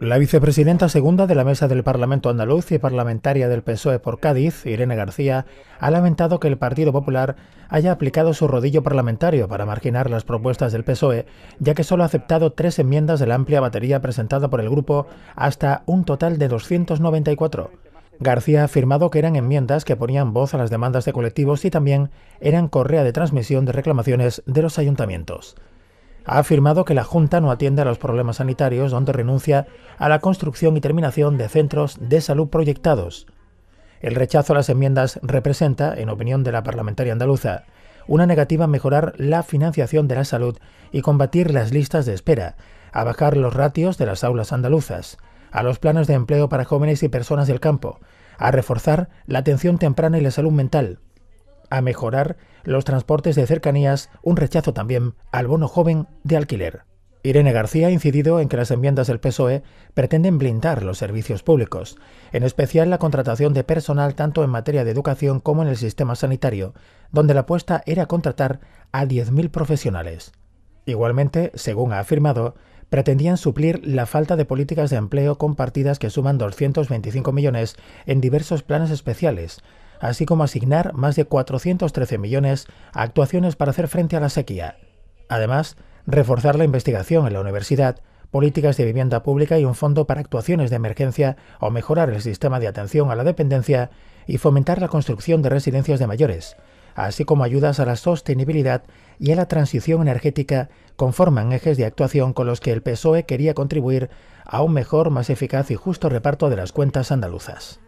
La vicepresidenta segunda de la mesa del Parlamento andaluz y parlamentaria del PSOE por Cádiz, Irene García, ha lamentado que el Partido Popular haya aplicado su rodillo parlamentario para marginar las propuestas del PSOE, ya que solo ha aceptado tres enmiendas de la amplia batería presentada por el grupo, hasta un total de 294. García ha afirmado que eran enmiendas que ponían voz a las demandas de colectivos y también eran correa de transmisión de reclamaciones de los ayuntamientos ha afirmado que la Junta no atiende a los problemas sanitarios, donde renuncia a la construcción y terminación de centros de salud proyectados. El rechazo a las enmiendas representa, en opinión de la parlamentaria andaluza, una negativa a mejorar la financiación de la salud y combatir las listas de espera, a bajar los ratios de las aulas andaluzas, a los planes de empleo para jóvenes y personas del campo, a reforzar la atención temprana y la salud mental, a mejorar los transportes de cercanías, un rechazo también al bono joven de alquiler. Irene García ha incidido en que las enmiendas del PSOE pretenden blindar los servicios públicos, en especial la contratación de personal tanto en materia de educación como en el sistema sanitario, donde la apuesta era contratar a 10.000 profesionales. Igualmente, según ha afirmado, pretendían suplir la falta de políticas de empleo compartidas que suman 225 millones en diversos planes especiales, así como asignar más de 413 millones a actuaciones para hacer frente a la sequía. Además, reforzar la investigación en la universidad, políticas de vivienda pública y un fondo para actuaciones de emergencia o mejorar el sistema de atención a la dependencia y fomentar la construcción de residencias de mayores, así como ayudas a la sostenibilidad y a la transición energética conforman ejes de actuación con los que el PSOE quería contribuir a un mejor, más eficaz y justo reparto de las cuentas andaluzas.